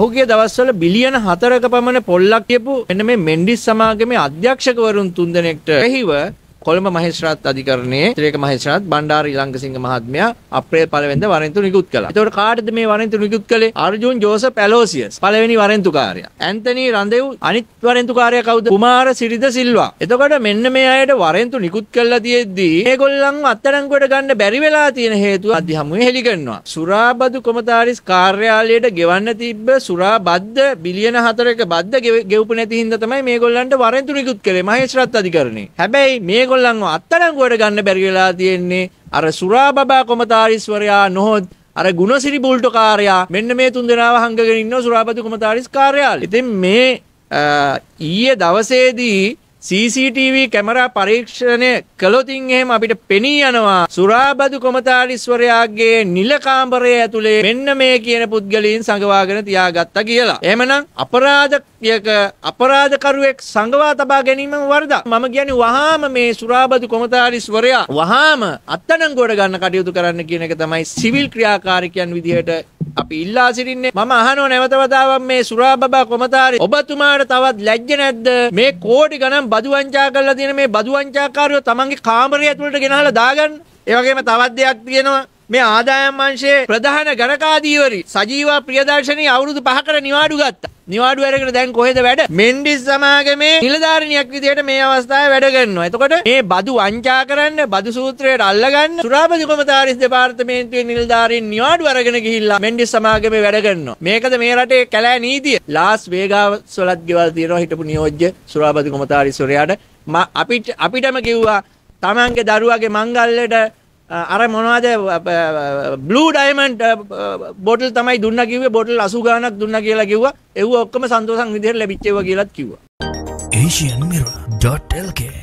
අහුගේ දවස්වල බිලියන 4ක පමණ පොල්ලක් කියපු එන්න මේ මෙන්ඩිස් සමාගමේ අධ්‍යක්ෂකවරුන් තුන්දෙනෙක්ට එහිව කොළඹ මහේස්ත්‍රාත් අධිකරණයේ ත්‍රේක මහේස්ත්‍රාත් බණ්ඩාර ඉලංගසිංහ මහත්මයා අප්‍රේල් 1 වෙනිදා වරෙන්තු නිකුත් කළා. එතකොට කාටද මේ වරෙන්තු නිකුත් කළේ? අර්ජුන් ජෝසප් ඇලෝසියස් පළවෙනි වරෙන්තුකාරයා. ඇන්තනි රන්දෙව් අනිත් වරෙන්තුකාරයා කවුද? කුමාර සිරිද සිල්වා. එතකොට මෙන්න මේ අයට වරෙන්තු නිකුත් කළා තියෙද්දී මේගොල්ලන්ව අත්අඩංගුවට ගන්න බැරි වෙලා තියෙන හේතුව අධි හමුවේ හෙලි කරනවා. සුරාබදු කොමතාරිස් කාර්යාලයට ගෙවන්න තිබ්බ සුරාබද්ද බිලියන 4ක බද්ද ගෙවපු නැති හින්දා තමයි මේගොල්ලන්ට වරෙන්තු නිකුත් කළේ මහේස්ත්‍රාත් අධිකරණේ. හැබැයි මේගොල්ලෝ ඒගොල්ලන්ව අත්තරංගුවට ගන්න බැරි වෙලා තියෙන්නේ අර සුරාබබා කොමතාරිස්වරයා නොහොත් අර ගුණසිරි බුල්ට කාරයා මෙන්න මේ තුන් දෙනාව හංගගෙන ඉන්න සුරාපති කොමතාරිස් කාර්යාලය. ඉතින් මේ ඊයේ දවසේදී CCTV කැමරා පරීක්ෂණය කළොතින් එහෙම අපිට පෙනී යනවා සුරාබදු කොමතාරිස්වරයාගේ නිල කාමරය ඇතුලේ මෙන්න මේ කියන පුද්ගලයන් සංගවාගෙන තියාගත්තා කියලා. එහෙමනම් අපරාධයක අපරාධකරුවෙක් සංගවා තබා ගැනීම වරදක්. මම කියන්නේ වහාම මේ සුරාබදු කොමතාරිස්වරයා වහාම අත්අඩංගුවට ගන්න කටයුතු කරන්න කියන එක තමයි සිවිල් ක්‍රියාකාරිකයන් විදිහට අපි ඉල්ලා සිටින්නේ මම අහනෝ නැවත වතාවක් මේ සුරාබබා කොමතාරි ඔබතුමාට තවත් ලැජ්ජ නැද්ද මේ කෝටි ගණන් බදු වංචා කරලා තියෙන මේ බදු වංචාකාරයෝ තමන්ගේ කාමරය ඇතුළට ගෙනහලා දාගන්න ඒ වගේම තවත් දෙයක් තියෙනවා මේ ආදායම් අංශයේ ප්‍රධාන ගණකාධීවරි සජීවා ප්‍රියදර්ශනී අවුරුදු 5කට නිවාඩු ගත්තා. නිවාඩු අරගෙන දැන් කොහෙද වැඩ? මෙන්ඩිස් සමාගමේ නිලධාරිනියක් විදිහට මේ අවස්ථාවේ වැඩ කරනවා. එතකොට මේ බදු වංචා කරන්න, බදු සූත්‍රයට අල්ලගන්න සුරාපති කොමසාරිස් දෙපාර්තමේන්තුවේ නිලධාරීන් නිවාඩු අරගෙන ගිහිල්ලා මෙන්ඩිස් සමාගමේ වැඩ කරනවා. මේකද මේ රටේ කැලෑ නීතිය. ලාස් වේගාස් වලත් ගෙවල් තියෙනවා හිටපු නියෝජ්‍ය සුරාපති කොමසාරිස්වරයාට අපිට අපිටම කිව්වා තමන්ගේ දරුවගේ මංගල්ලයට අර මොනවාද බ්ලූ ඩයිමන්ඩ් බොටල් තමයි දුන්න කිවේ බොටල් අසු ගානක් දුන්න කියලා කිව්වා එව්ව ඔක්කම සන්තෝසන් විදිහට ලැබිච්චේව කියලත් කිව්වා. Asian Mirror.lk